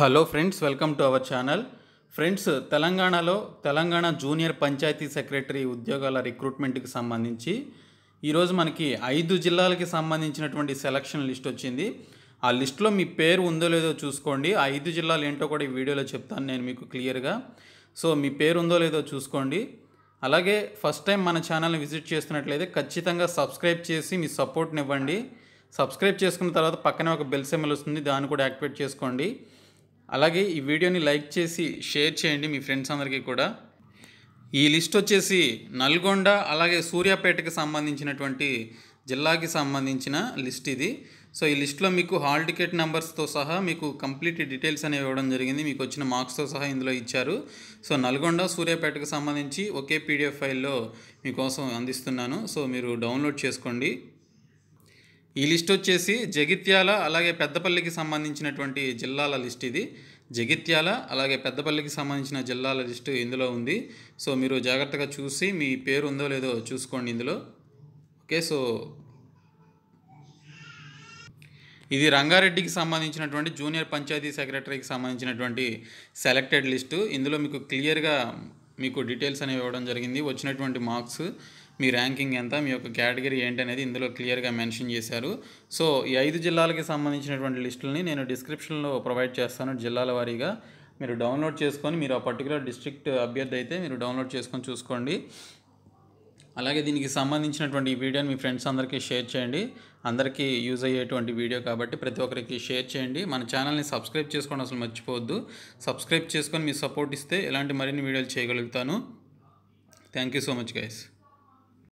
hello friends welcome to our channel friends తెలంగాణలో Telangana junior panchayat secretary ఉద్యోగాల రిక్రూట్మెంట్కి సంబంధించి ఈరోజు మనకి ఐదు జిల్లాలకి సంబంధించినటువంటి సెలక్షన్ లిస్ట్ వచ్చింది ఆ లిస్ట్లో మీ పేరు ఉందో లేదో చూసుకోండి ఆ ఐదు జిల్లాలు ఏంటో కూడా ఈ వీడియోలో చెప్తాను నేను మీకు క్లియర్గా సో మీ పేరు ఉందో లేదో చూసుకోండి అలాగే ఫస్ట్ టైం మన ఛానల్ని విజిట్ చేస్తున్నట్లయితే ఖచ్చితంగా సబ్స్క్రైబ్ చేసి మీ సపోర్ట్ని ఇవ్వండి సబ్స్క్రైబ్ చేసుకున్న తర్వాత పక్కనే ఒక బెల్ సెమ్మల్ వస్తుంది దాన్ని కూడా యాక్టివేట్ చేసుకోండి అలాగే ఈ వీడియోని లైక్ చేసి షేర్ చేయండి మీ ఫ్రెండ్స్ అందరికీ కూడా ఈ లిస్ట్ వచ్చేసి నల్గొండ అలాగే సూర్యాపేటకి సంబంధించినటువంటి జిల్లాకి సంబంధించిన లిస్ట్ ఇది సో ఈ లిస్ట్లో మీకు హాల్ టికెట్ నెంబర్స్తో సహా మీకు కంప్లీట్ డీటెయిల్స్ అనేవి ఇవ్వడం జరిగింది మీకు వచ్చిన మార్క్స్తో సహా ఇందులో ఇచ్చారు సో నల్గొండ సూర్యాపేటకు సంబంధించి ఒకే పీడిఎఫ్ ఫైల్లో మీకోసం అందిస్తున్నాను సో మీరు డౌన్లోడ్ చేసుకోండి ఈ లిస్ట్ వచ్చేసి జగిత్యాల అలాగే పెద్దపల్లికి సంబంధించినటువంటి జిల్లాల లిస్ట్ ఇది జగిత్యాల అలాగే పెద్దపల్లికి సంబంధించిన జిల్లాల లిస్టు ఇందులో ఉంది సో మీరు జాగ్రత్తగా చూసి మీ పేరు ఉందో లేదో చూసుకోండి ఇందులో ఓకే సో ఇది రంగారెడ్డికి సంబంధించినటువంటి జూనియర్ పంచాయతీ సెక్రటరీకి సంబంధించినటువంటి సెలెక్టెడ్ లిస్టు ఇందులో మీకు క్లియర్గా మీకు డీటెయిల్స్ అనేవి ఇవ్వడం జరిగింది వచ్చినటువంటి మార్క్స్ మీ ర్యాంకింగ్ ఎంత మీ యొక్క కేటగిరీ అనేది ఇందులో క్లియర్గా మెన్షన్ చేశారు సో ఈ ఐదు జిల్లాలకి సంబంధించినటువంటి లిస్టులని నేను డిస్క్రిప్షన్లో ప్రొవైడ్ చేస్తాను జిల్లాల వారీగా మీరు డౌన్లోడ్ చేసుకొని మీరు ఆ పర్టికులర్ డిస్ట్రిక్ట్ అభ్యర్థి అయితే మీరు డౌన్లోడ్ చేసుకొని చూసుకోండి అలాగే దీనికి సంబంధించినటువంటి ఈ వీడియోని మీ ఫ్రెండ్స్ అందరికీ షేర్ చేయండి అందరికీ యూజ్ అయ్యేటువంటి వీడియో కాబట్టి ప్రతి ఒక్కరికి షేర్ చేయండి మన ఛానల్ని సబ్స్క్రైబ్ చేసుకోండి అసలు మర్చిపోవద్దు సబ్స్క్రైబ్ చేసుకొని మీ సపోర్ట్ ఇస్తే ఇలాంటి మరిన్ని వీడియోలు చేయగలుగుతాను thank you so much guys